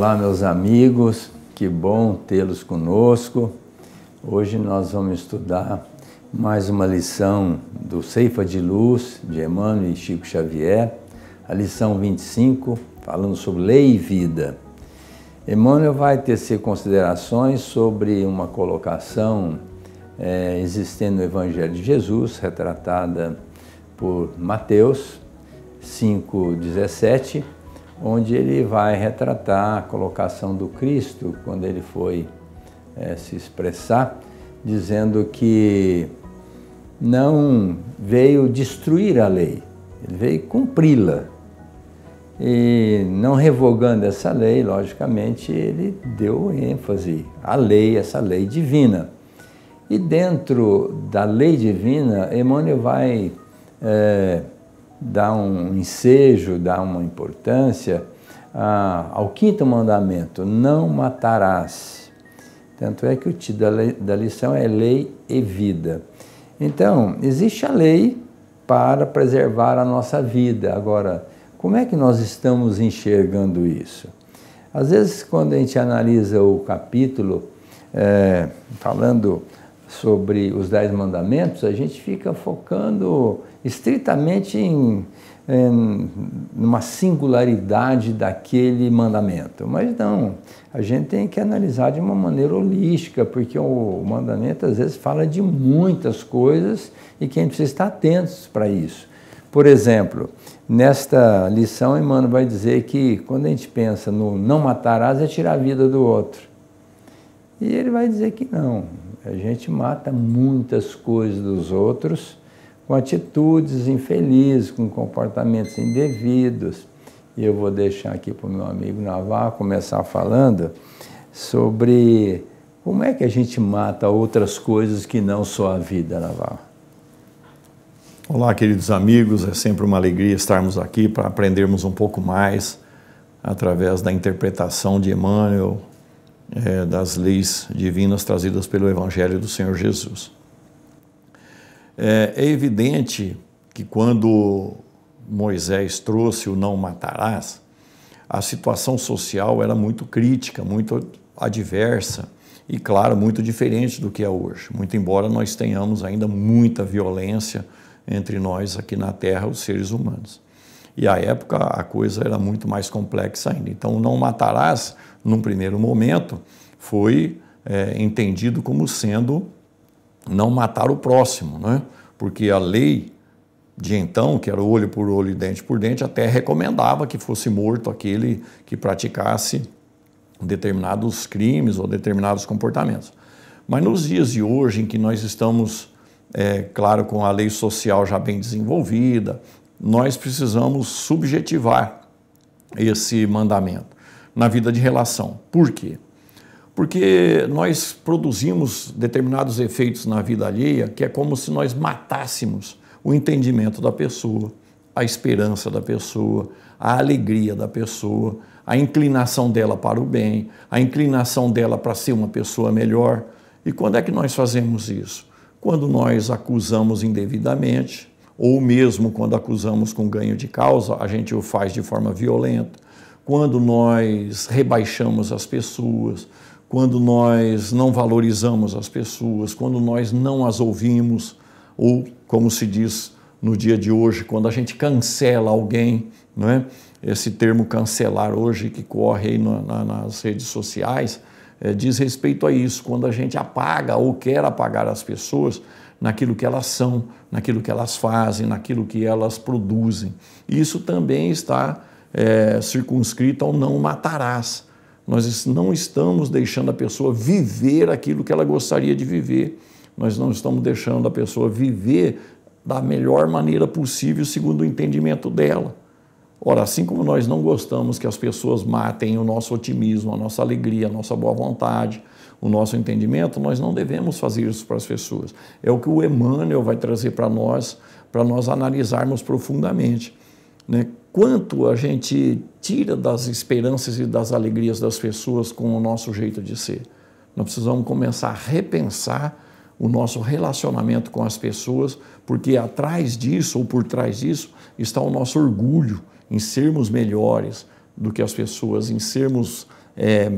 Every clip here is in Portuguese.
Olá, meus amigos, que bom tê-los conosco. Hoje nós vamos estudar mais uma lição do Ceifa de Luz, de Emmanuel e Chico Xavier, a lição 25, falando sobre lei e vida. Emmanuel vai tecer considerações sobre uma colocação é, existente no Evangelho de Jesus, retratada por Mateus 5,17 onde ele vai retratar a colocação do Cristo quando ele foi é, se expressar, dizendo que não veio destruir a lei, ele veio cumpri-la. E não revogando essa lei, logicamente, ele deu ênfase à lei, essa lei divina. E dentro da lei divina, Emmanuel vai é, dá um ensejo, dá uma importância ah, ao quinto mandamento: não matarás. Tanto é que o título da lição é Lei e Vida. Então, existe a lei para preservar a nossa vida. Agora, como é que nós estamos enxergando isso? Às vezes, quando a gente analisa o capítulo, é, falando sobre os Dez Mandamentos, a gente fica focando estritamente em, em uma singularidade daquele mandamento. Mas não, a gente tem que analisar de uma maneira holística, porque o mandamento às vezes fala de muitas coisas e que a gente precisa estar atentos para isso. Por exemplo, nesta lição, Emmanuel vai dizer que quando a gente pensa no não matarás é tirar a vida do outro. E ele vai dizer que não, a gente mata muitas coisas dos outros com atitudes infelizes, com comportamentos indevidos. E eu vou deixar aqui para o meu amigo Navarro começar falando sobre como é que a gente mata outras coisas que não só a vida, Navarro. Olá, queridos amigos, é sempre uma alegria estarmos aqui para aprendermos um pouco mais através da interpretação de Emmanuel é, das leis divinas trazidas pelo Evangelho do Senhor Jesus. É, é evidente que quando Moisés trouxe o não matarás, a situação social era muito crítica, muito adversa e, claro, muito diferente do que é hoje. Muito embora nós tenhamos ainda muita violência entre nós aqui na Terra, os seres humanos. E à época a coisa era muito mais complexa ainda. Então, não matarás, num primeiro momento, foi é, entendido como sendo não matar o próximo, né? porque a lei de então, que era olho por olho e dente por dente, até recomendava que fosse morto aquele que praticasse determinados crimes ou determinados comportamentos. Mas nos dias de hoje, em que nós estamos, é, claro, com a lei social já bem desenvolvida, nós precisamos subjetivar esse mandamento na vida de relação. Por quê? Porque nós produzimos determinados efeitos na vida alheia que é como se nós matássemos o entendimento da pessoa, a esperança da pessoa, a alegria da pessoa, a inclinação dela para o bem, a inclinação dela para ser uma pessoa melhor. E quando é que nós fazemos isso? Quando nós acusamos indevidamente, ou mesmo quando acusamos com ganho de causa, a gente o faz de forma violenta. Quando nós rebaixamos as pessoas, quando nós não valorizamos as pessoas, quando nós não as ouvimos, ou, como se diz no dia de hoje, quando a gente cancela alguém, não é? esse termo cancelar hoje que corre aí na, na, nas redes sociais, é, diz respeito a isso, quando a gente apaga ou quer apagar as pessoas naquilo que elas são, naquilo que elas fazem, naquilo que elas produzem. Isso também está é, circunscrito ao não matarás. Nós não estamos deixando a pessoa viver aquilo que ela gostaria de viver. Nós não estamos deixando a pessoa viver da melhor maneira possível, segundo o entendimento dela. Ora, assim como nós não gostamos que as pessoas matem o nosso otimismo, a nossa alegria, a nossa boa vontade, o nosso entendimento, nós não devemos fazer isso para as pessoas. É o que o Emmanuel vai trazer para nós, para nós analisarmos profundamente. Né? Quanto a gente tira das esperanças e das alegrias das pessoas com o nosso jeito de ser. Nós precisamos começar a repensar o nosso relacionamento com as pessoas, porque atrás disso ou por trás disso está o nosso orgulho em sermos melhores do que as pessoas, em sermos é,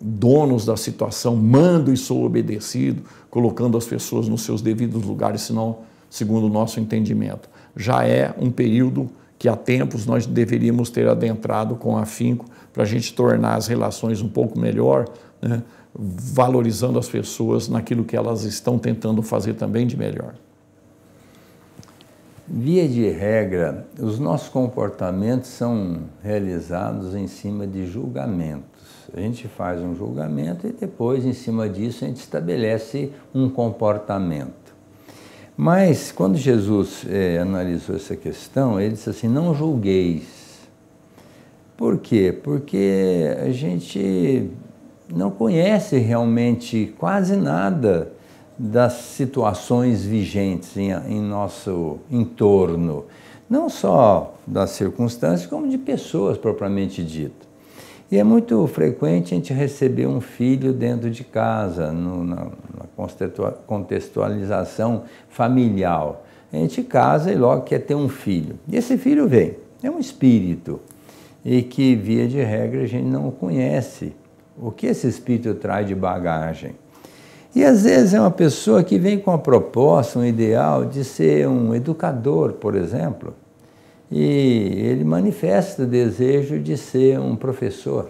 donos da situação, mando e sou obedecido, colocando as pessoas nos seus devidos lugares, senão, segundo o nosso entendimento. Já é um período que há tempos nós deveríamos ter adentrado com afinco para a gente tornar as relações um pouco melhor, né? valorizando as pessoas naquilo que elas estão tentando fazer também de melhor. Via de regra, os nossos comportamentos são realizados em cima de julgamento. A gente faz um julgamento e depois, em cima disso, a gente estabelece um comportamento. Mas, quando Jesus é, analisou essa questão, ele disse assim: não julgueis. Por quê? Porque a gente não conhece realmente quase nada das situações vigentes em, em nosso entorno, não só das circunstâncias, como de pessoas propriamente dito. E é muito frequente a gente receber um filho dentro de casa, no, na, na contextualização familiar. A gente casa e logo quer ter um filho. E esse filho vem, é um espírito, e que via de regra a gente não conhece. O que esse espírito traz de bagagem? E às vezes é uma pessoa que vem com a proposta, um ideal de ser um educador, por exemplo, e ele manifesta o desejo de ser um professor.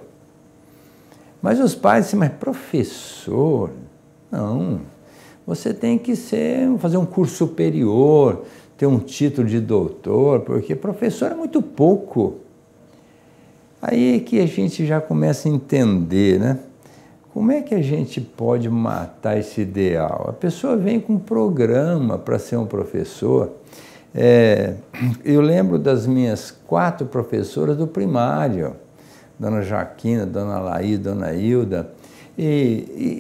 Mas os pais dizem, mas professor? Não. Você tem que ser, fazer um curso superior, ter um título de doutor, porque professor é muito pouco. Aí é que a gente já começa a entender, né? Como é que a gente pode matar esse ideal? A pessoa vem com um programa para ser um professor é, eu lembro das minhas quatro professoras do primário, Dona Jaquina, Dona Laí, Dona Hilda, e,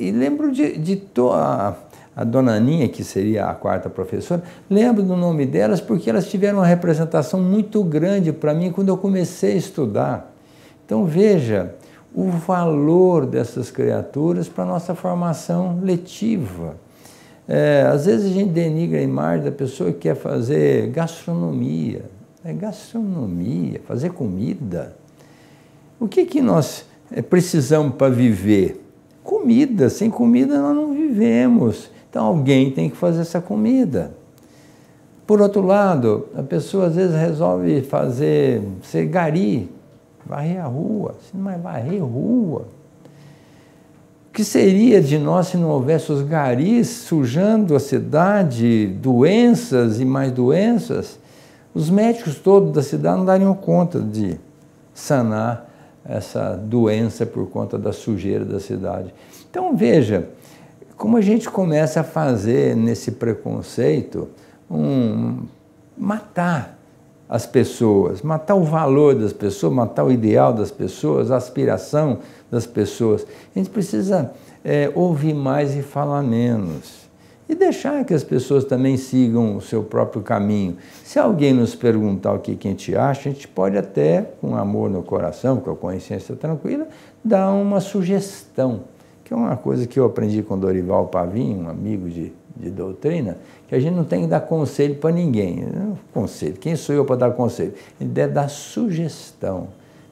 e, e lembro de, de a, a, Dona Aninha, que seria a quarta professora, lembro do nome delas porque elas tiveram uma representação muito grande para mim quando eu comecei a estudar. Então veja o valor dessas criaturas para a nossa formação letiva. É, às vezes a gente denigra a imagem da pessoa que quer fazer gastronomia. É gastronomia, fazer comida. O que, que nós é, precisamos para viver? Comida. Sem comida nós não vivemos. Então alguém tem que fazer essa comida. Por outro lado, a pessoa às vezes resolve fazer ser gari, varrer a rua, se não é varrer rua que seria de nós se não houvesse os garis sujando a cidade, doenças e mais doenças? Os médicos todos da cidade não dariam conta de sanar essa doença por conta da sujeira da cidade. Então veja, como a gente começa a fazer nesse preconceito um matar as pessoas, matar o valor das pessoas, matar o ideal das pessoas, a aspiração das pessoas. A gente precisa é, ouvir mais e falar menos. E deixar que as pessoas também sigam o seu próprio caminho. Se alguém nos perguntar o que, que a gente acha, a gente pode até, com amor no coração, com a consciência tranquila, dar uma sugestão, que é uma coisa que eu aprendi com Dorival Pavim, um amigo de de doutrina, que a gente não tem que dar conselho para ninguém. conselho, quem sou eu para dar conselho? Ele deve dar sugestão.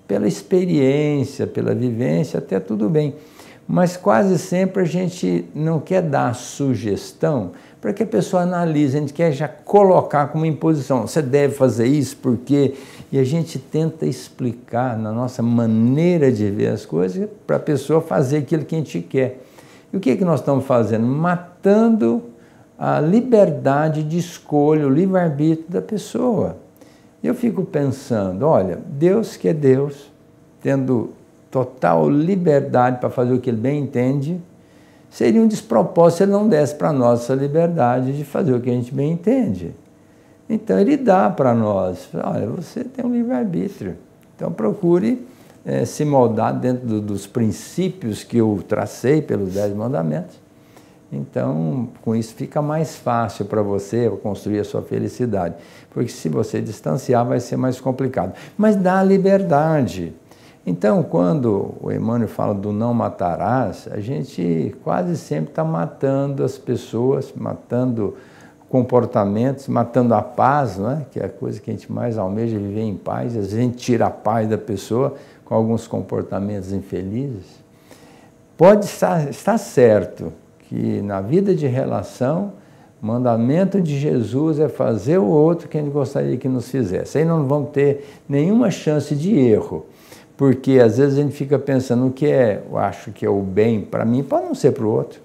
Pela experiência, pela vivência, até tudo bem. Mas quase sempre a gente não quer dar sugestão para que a pessoa analise, a gente quer já colocar como imposição. Você deve fazer isso porque. E a gente tenta explicar na nossa maneira de ver as coisas para a pessoa fazer aquilo que a gente quer. E o que, é que nós estamos fazendo? Matando a liberdade de escolha, o livre-arbítrio da pessoa. Eu fico pensando, olha, Deus que é Deus, tendo total liberdade para fazer o que ele bem entende, seria um despropósito se ele não desse para nós essa liberdade de fazer o que a gente bem entende. Então ele dá para nós, olha, você tem um livre-arbítrio, então procure é, se moldar dentro do, dos princípios que eu tracei pelos Dez Mandamentos então, com isso fica mais fácil para você construir a sua felicidade, porque se você distanciar vai ser mais complicado. Mas dá liberdade. Então, quando o Emmanuel fala do não matarás, a gente quase sempre está matando as pessoas, matando comportamentos, matando a paz, né? que é a coisa que a gente mais almeja, é viver em paz. Às vezes a gente tira a paz da pessoa com alguns comportamentos infelizes. Pode estar, estar certo que na vida de relação, o mandamento de Jesus é fazer o outro que ele gostaria que nos fizesse. Aí não vão ter nenhuma chance de erro, porque às vezes a gente fica pensando o que é, eu acho que é o bem para mim, para não ser para o outro.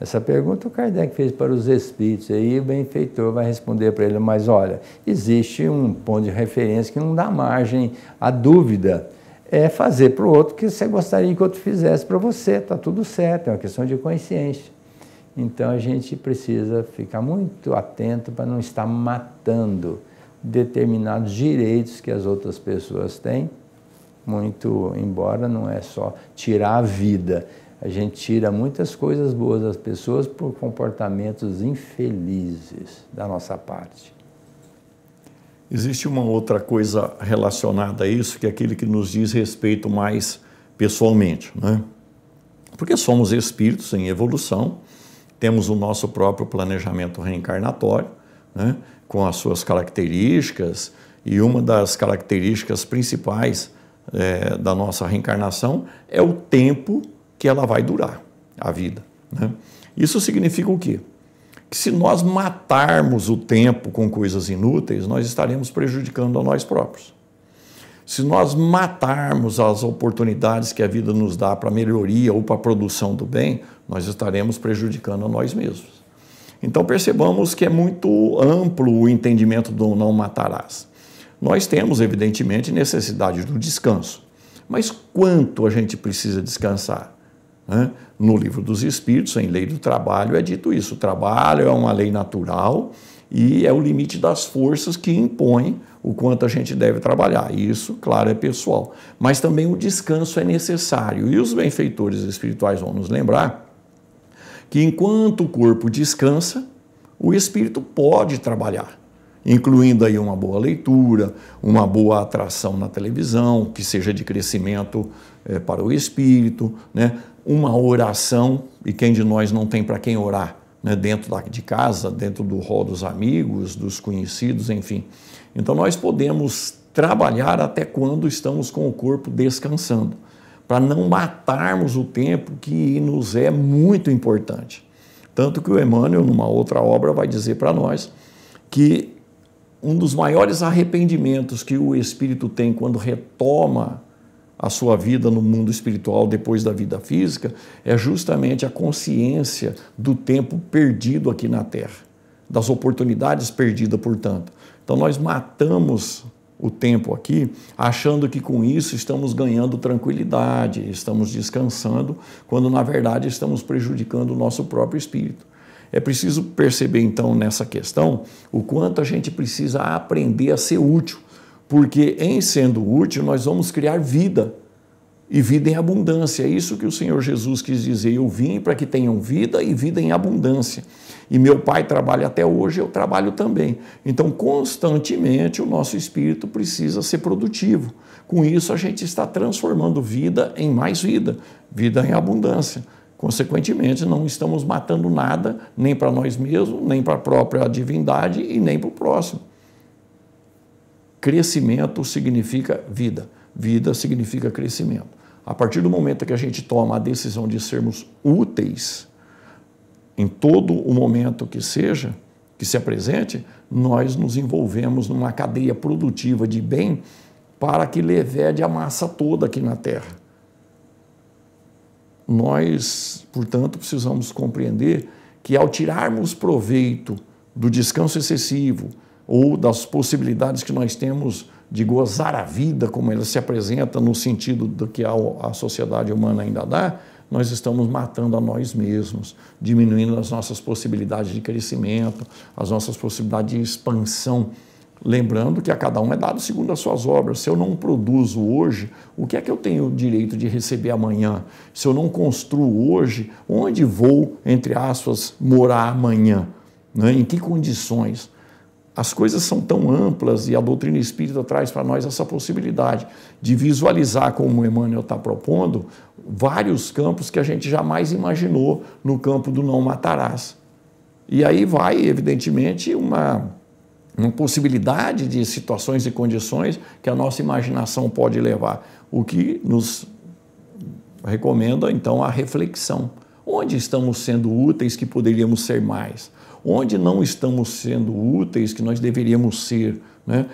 Essa pergunta o Kardec fez para os espíritos, aí o benfeitor vai responder para ele, mas olha, existe um ponto de referência que não dá margem à dúvida. É fazer para o outro o que você gostaria que o outro fizesse para você, está tudo certo, é uma questão de consciência. Então a gente precisa ficar muito atento para não estar matando determinados direitos que as outras pessoas têm, muito embora não é só tirar a vida. A gente tira muitas coisas boas das pessoas por comportamentos infelizes da nossa parte. Existe uma outra coisa relacionada a isso, que é aquele que nos diz respeito mais pessoalmente, né? Porque somos espíritos em evolução temos o nosso próprio planejamento reencarnatório, né, com as suas características, e uma das características principais é, da nossa reencarnação é o tempo que ela vai durar, a vida. Né? Isso significa o quê? Que se nós matarmos o tempo com coisas inúteis, nós estaremos prejudicando a nós próprios. Se nós matarmos as oportunidades que a vida nos dá para melhoria ou para produção do bem, nós estaremos prejudicando a nós mesmos. Então percebamos que é muito amplo o entendimento do não matarás. Nós temos, evidentemente, necessidade do descanso. Mas quanto a gente precisa descansar? Né? No livro dos Espíritos, em Lei do Trabalho, é dito isso: o trabalho é uma lei natural e é o limite das forças que impõe o quanto a gente deve trabalhar. Isso, claro, é pessoal. Mas também o descanso é necessário. E os benfeitores espirituais vão nos lembrar que enquanto o corpo descansa, o espírito pode trabalhar, incluindo aí uma boa leitura, uma boa atração na televisão, que seja de crescimento é, para o espírito, né? uma oração, e quem de nós não tem para quem orar? né, dentro da, de casa, dentro do rol dos amigos, dos conhecidos, enfim. Então nós podemos trabalhar até quando estamos com o corpo descansando, para não matarmos o tempo que nos é muito importante. Tanto que o Emmanuel, numa outra obra, vai dizer para nós que um dos maiores arrependimentos que o espírito tem quando retoma a sua vida no mundo espiritual depois da vida física é justamente a consciência do tempo perdido aqui na Terra, das oportunidades perdidas, portanto. Então, nós matamos o tempo aqui, achando que com isso estamos ganhando tranquilidade, estamos descansando, quando na verdade estamos prejudicando o nosso próprio espírito. É preciso perceber então nessa questão o quanto a gente precisa aprender a ser útil porque em sendo útil nós vamos criar vida e vida em abundância. É isso que o Senhor Jesus quis dizer. Eu vim para que tenham vida e vida em abundância. E meu Pai trabalha até hoje, eu trabalho também. Então, constantemente, o nosso espírito precisa ser produtivo. Com isso, a gente está transformando vida em mais vida, vida em abundância. Consequentemente, não estamos matando nada, nem para nós mesmos, nem para a própria divindade e nem para o próximo. Crescimento significa vida, vida significa crescimento. A partir do momento que a gente toma a decisão de sermos úteis, em todo o momento que seja, que se apresente, nós nos envolvemos numa cadeia produtiva de bem para que levede a massa toda aqui na Terra. Nós, portanto, precisamos compreender que ao tirarmos proveito do descanso excessivo, ou das possibilidades que nós temos de gozar a vida como ela se apresenta no sentido do que a sociedade humana ainda dá, nós estamos matando a nós mesmos, diminuindo as nossas possibilidades de crescimento, as nossas possibilidades de expansão. Lembrando que a cada um é dado segundo as suas obras. Se eu não produzo hoje, o que é que eu tenho o direito de receber amanhã? Se eu não construo hoje, onde vou, entre aspas, morar amanhã? Né? Em que condições? As coisas são tão amplas e a doutrina espírita traz para nós essa possibilidade de visualizar, como o Emmanuel está propondo, vários campos que a gente jamais imaginou no campo do não matarás. E aí vai, evidentemente, uma, uma possibilidade de situações e condições que a nossa imaginação pode levar, o que nos recomenda, então, a reflexão. Onde estamos sendo úteis que poderíamos ser mais? onde não estamos sendo úteis, que nós deveríamos ser, né?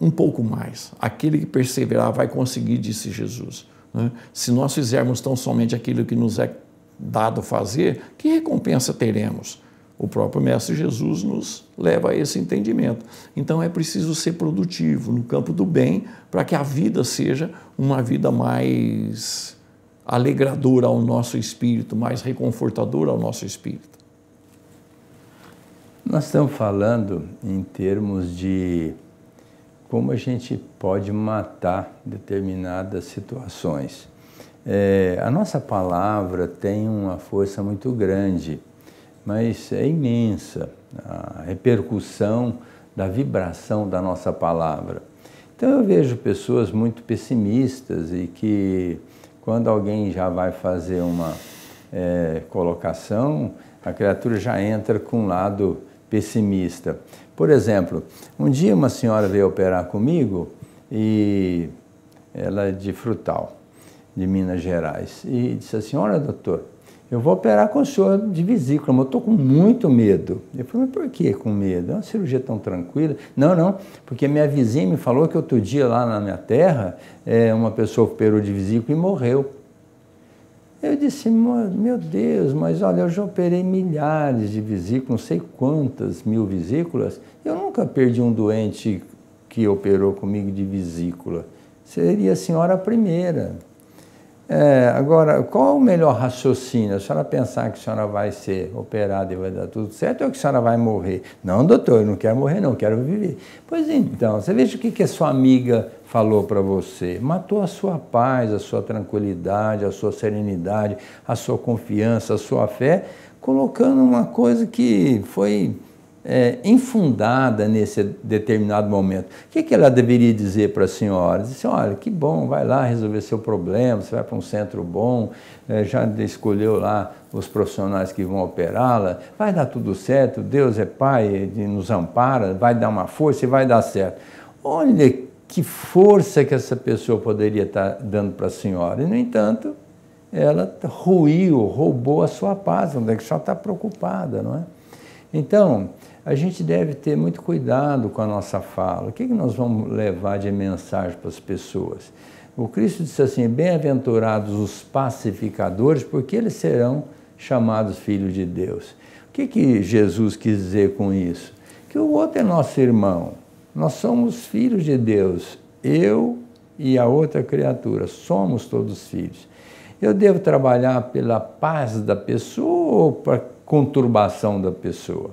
um pouco mais. Aquele que perseverar vai conseguir, disse Jesus. Né? Se nós fizermos tão somente aquilo que nos é dado fazer, que recompensa teremos? O próprio Mestre Jesus nos leva a esse entendimento. Então é preciso ser produtivo no campo do bem para que a vida seja uma vida mais alegradora ao nosso espírito, mais reconfortadora ao nosso espírito. Nós estamos falando em termos de como a gente pode matar determinadas situações. É, a nossa palavra tem uma força muito grande, mas é imensa a repercussão da vibração da nossa palavra. Então eu vejo pessoas muito pessimistas e que quando alguém já vai fazer uma é, colocação, a criatura já entra com um lado pessimista. Por exemplo, um dia uma senhora veio operar comigo e ela é de Frutal, de Minas Gerais, e disse: assim, "Olha, doutor, eu vou operar com o senhor de vesícula, mas eu estou com muito medo. Eu falei, mas por que com medo? É uma cirurgia tão tranquila. Não, não, porque minha vizinha me falou que outro dia lá na minha terra, é, uma pessoa operou de vesícula e morreu. Eu disse, meu Deus, mas olha, eu já operei milhares de vesículas, não sei quantas mil vesículas, eu nunca perdi um doente que operou comigo de vesícula. Seria a senhora a primeira. É, agora, qual é o melhor raciocínio? A senhora pensar que a senhora vai ser operada e vai dar tudo certo ou que a senhora vai morrer? Não, doutor, eu não quero morrer, não, quero viver. Pois então, você veja o que, que a sua amiga falou para você. Matou a sua paz, a sua tranquilidade, a sua serenidade, a sua confiança, a sua fé, colocando uma coisa que foi é, infundada nesse determinado momento. O que, que ela deveria dizer para a senhora? Disse, assim, olha, que bom, vai lá resolver seu problema, você vai para um centro bom, é, já escolheu lá os profissionais que vão operá-la, vai dar tudo certo, Deus é Pai, nos ampara, vai dar uma força e vai dar certo. Olha que força que essa pessoa poderia estar tá dando para a senhora. E, no entanto, ela ruiu, roubou a sua paz, onde é que só está preocupada, não é? Então, a gente deve ter muito cuidado com a nossa fala. O que, é que nós vamos levar de mensagem para as pessoas? O Cristo disse assim: Bem-aventurados os pacificadores, porque eles serão chamados filhos de Deus. O que, que Jesus quis dizer com isso? Que o outro é nosso irmão. Nós somos filhos de Deus. Eu e a outra criatura. Somos todos filhos. Eu devo trabalhar pela paz da pessoa ou para conturbação da pessoa.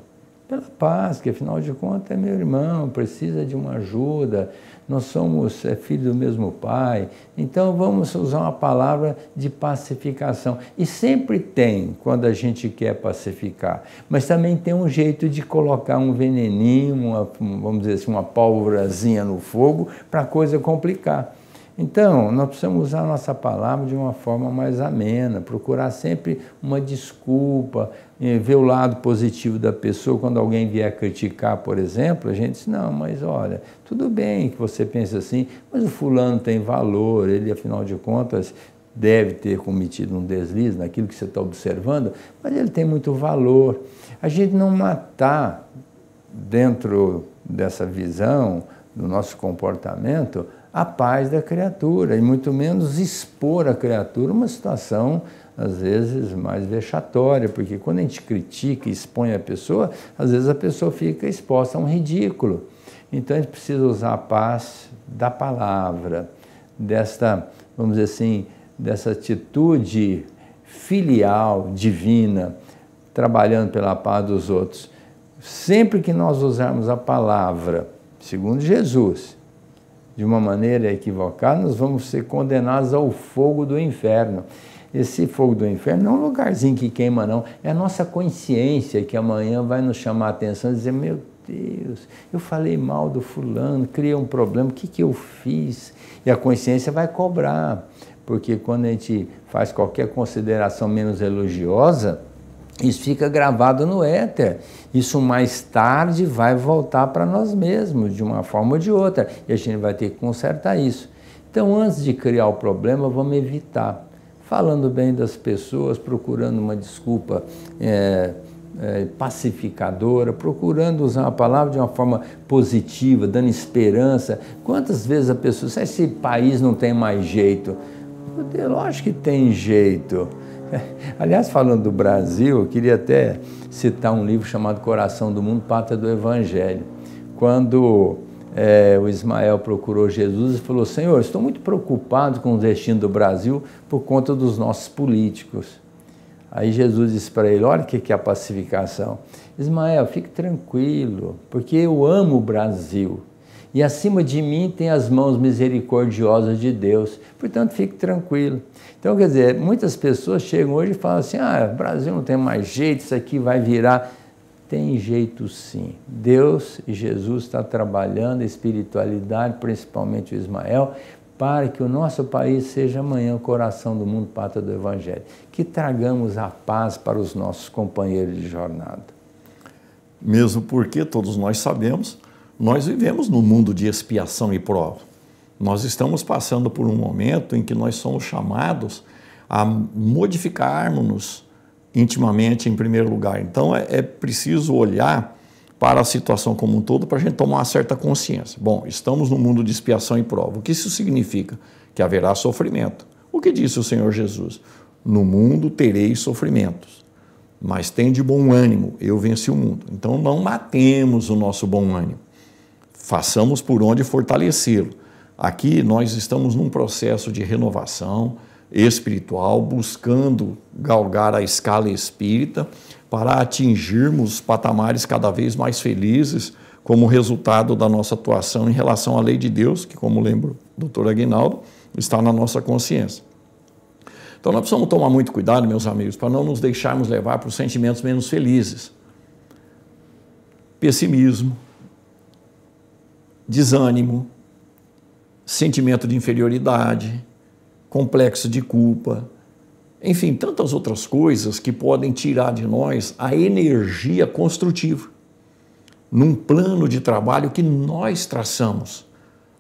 Pela paz, que afinal de contas é meu irmão, precisa de uma ajuda, nós somos é, filhos do mesmo pai, então vamos usar uma palavra de pacificação. E sempre tem quando a gente quer pacificar, mas também tem um jeito de colocar um veneninho, uma, vamos dizer assim, uma pólvorazinha no fogo para a coisa complicar. Então, nós precisamos usar a nossa palavra de uma forma mais amena, procurar sempre uma desculpa, eh, ver o lado positivo da pessoa. Quando alguém vier criticar, por exemplo, a gente diz: não, mas olha, tudo bem que você pense assim, mas o fulano tem valor, ele, afinal de contas, deve ter cometido um deslize naquilo que você está observando, mas ele tem muito valor. A gente não matar dentro dessa visão, do nosso comportamento, a paz da criatura e muito menos expor a criatura uma situação às vezes mais vexatória, porque quando a gente critica e expõe a pessoa, às vezes a pessoa fica exposta a um ridículo. Então a gente precisa usar a paz da palavra, desta, vamos dizer assim, dessa atitude filial divina, trabalhando pela paz dos outros. Sempre que nós usarmos a palavra, segundo Jesus, de uma maneira equivocada, nós vamos ser condenados ao fogo do inferno. Esse fogo do inferno não é um lugarzinho que queima, não. É a nossa consciência que amanhã vai nos chamar a atenção e dizer: Meu Deus, eu falei mal do fulano, criei um problema, o que, que eu fiz? E a consciência vai cobrar, porque quando a gente faz qualquer consideração menos elogiosa, isso fica gravado no éter. Isso mais tarde vai voltar para nós mesmos, de uma forma ou de outra, e a gente vai ter que consertar isso. Então, antes de criar o problema, vamos evitar. Falando bem das pessoas, procurando uma desculpa é, é, pacificadora, procurando usar a palavra de uma forma positiva, dando esperança. Quantas vezes a pessoa, se esse país não tem mais jeito? Lógico que tem jeito. Aliás, falando do Brasil, eu queria até citar um livro chamado Coração do Mundo, Pátria do Evangelho. Quando é, o Ismael procurou Jesus e falou: Senhor, estou muito preocupado com o destino do Brasil por conta dos nossos políticos. Aí Jesus disse para ele: Olha o que é a pacificação. Ismael, fique tranquilo, porque eu amo o Brasil e acima de mim tem as mãos misericordiosas de Deus. Portanto, fique tranquilo. Então, quer dizer, muitas pessoas chegam hoje e falam assim: ah, o Brasil não tem mais jeito, isso aqui vai virar. Tem jeito sim. Deus e Jesus está trabalhando a espiritualidade, principalmente o Ismael, para que o nosso país seja amanhã o coração do mundo, pátria do Evangelho. Que tragamos a paz para os nossos companheiros de jornada. Mesmo porque todos nós sabemos nós vivemos num mundo de expiação e prova. Nós estamos passando por um momento em que nós somos chamados a modificarmos-nos intimamente, em primeiro lugar. Então, é, é preciso olhar para a situação como um todo para a gente tomar uma certa consciência. Bom, estamos no mundo de expiação e prova. O que isso significa? Que haverá sofrimento. O que disse o Senhor Jesus? No mundo tereis sofrimentos, mas tem de bom ânimo, eu venci o mundo. Então não matemos o nosso bom ânimo façamos por onde fortalecê-lo. Aqui nós estamos num processo de renovação espiritual, buscando galgar a escala espírita para atingirmos patamares cada vez mais felizes como resultado da nossa atuação em relação à lei de Deus, que, como lembro, doutor Aguinaldo, está na nossa consciência. Então nós precisamos tomar muito cuidado, meus amigos, para não nos deixarmos levar para os sentimentos menos felizes. Pessimismo, desânimo, sentimento de inferioridade, complexo de culpa, enfim, tantas outras coisas que podem tirar de nós a energia construtiva num plano de trabalho que nós traçamos.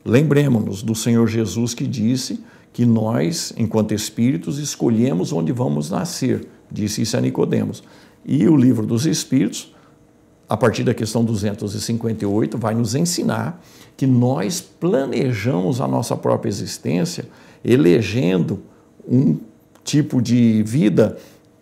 Lembremos-nos do Senhor Jesus que disse que nós, enquanto espíritos, escolhemos onde vamos nascer. Disse isso a Nicodemos. E o livro dos Espíritos a partir da questão 258, vai nos ensinar que nós planejamos a nossa própria existência elegendo um tipo de vida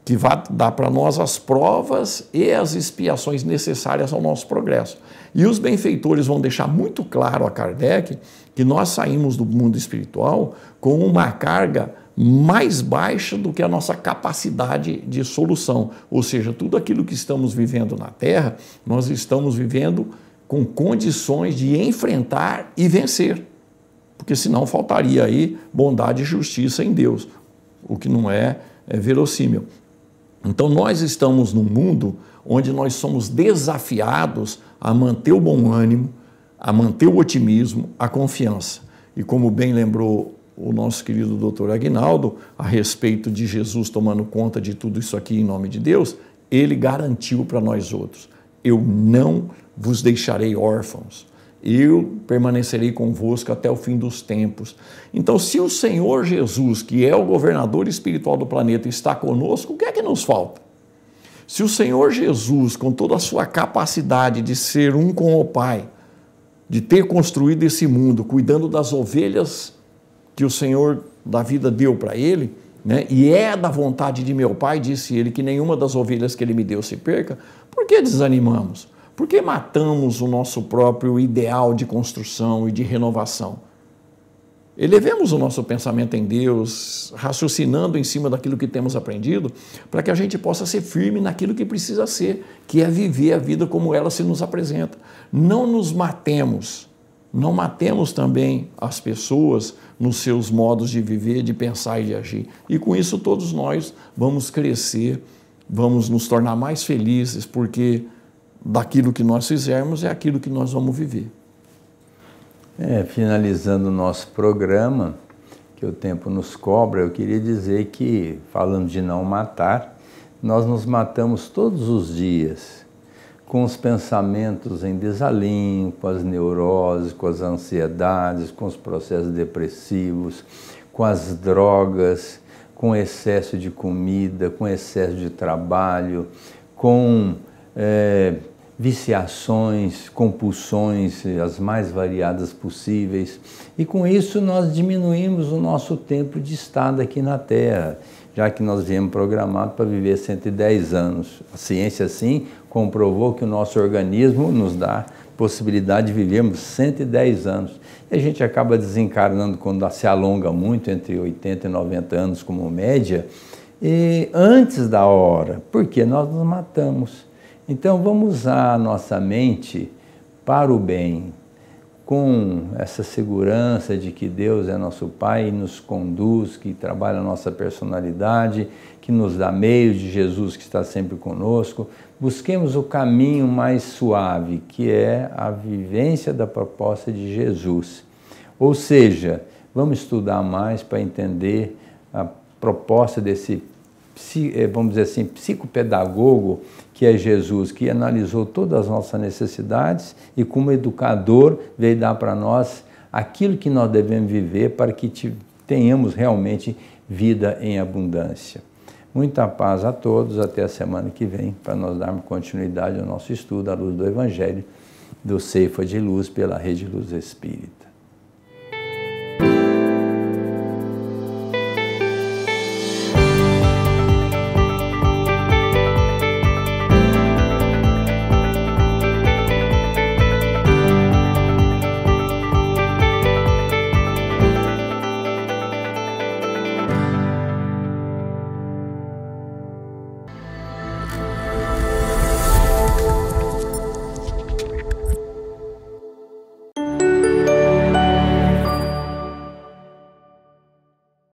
que vai dar para nós as provas e as expiações necessárias ao nosso progresso. E os benfeitores vão deixar muito claro a Kardec que nós saímos do mundo espiritual com uma carga mais baixa do que a nossa capacidade de solução. Ou seja, tudo aquilo que estamos vivendo na Terra, nós estamos vivendo com condições de enfrentar e vencer. Porque senão faltaria aí bondade e justiça em Deus, o que não é, é verossímil. Então nós estamos num mundo onde nós somos desafiados a manter o bom ânimo, a manter o otimismo, a confiança. E como bem lembrou o nosso querido doutor Aguinaldo, a respeito de Jesus tomando conta de tudo isso aqui em nome de Deus, ele garantiu para nós outros: Eu não vos deixarei órfãos. Eu permanecerei convosco até o fim dos tempos. Então, se o Senhor Jesus, que é o governador espiritual do planeta, está conosco, o que é que nos falta? Se o Senhor Jesus, com toda a sua capacidade de ser um com o Pai, de ter construído esse mundo, cuidando das ovelhas que o Senhor da vida deu para ele, né? e é da vontade de meu pai, disse ele, que nenhuma das ovelhas que ele me deu se perca, por que desanimamos? Por que matamos o nosso próprio ideal de construção e de renovação? Elevemos o nosso pensamento em Deus, raciocinando em cima daquilo que temos aprendido, para que a gente possa ser firme naquilo que precisa ser, que é viver a vida como ela se nos apresenta. Não nos matemos não matemos também as pessoas nos seus modos de viver, de pensar e de agir. E com isso todos nós vamos crescer, vamos nos tornar mais felizes, porque daquilo que nós fizermos é aquilo que nós vamos viver. É, finalizando o nosso programa, que o tempo nos cobra, eu queria dizer que, falando de não matar, nós nos matamos todos os dias com os pensamentos em desalinho, com as neuroses, com as ansiedades, com os processos depressivos, com as drogas, com excesso de comida, com excesso de trabalho, com é, viciações, compulsões, as mais variadas possíveis. E com isso nós diminuímos o nosso tempo de estado aqui na Terra já que nós viemos programados para viver 110 anos. A ciência, sim, comprovou que o nosso organismo nos dá possibilidade de vivermos 110 anos. E a gente acaba desencarnando quando se alonga muito, entre 80 e 90 anos como média, e antes da hora, porque nós nos matamos. Então vamos usar a nossa mente para o bem, com essa segurança de que Deus é nosso Pai e nos conduz, que trabalha a nossa personalidade, que nos dá meio, de Jesus que está sempre conosco. Busquemos o caminho mais suave, que é a vivência da proposta de Jesus. Ou seja, vamos estudar mais para entender a proposta desse, eh, vamos dizer assim, psicopedagogo que é Jesus, que analisou todas as nossas necessidades e, como educador, veio dar para nós aquilo que nós devemos viver para que tenhamos realmente vida em abundância. Muita paz a todos, até a semana que vem, para nós darmos continuidade ao nosso estudo à luz do Evangelho do Ceifa de Luz pela Rede Luz Espírita.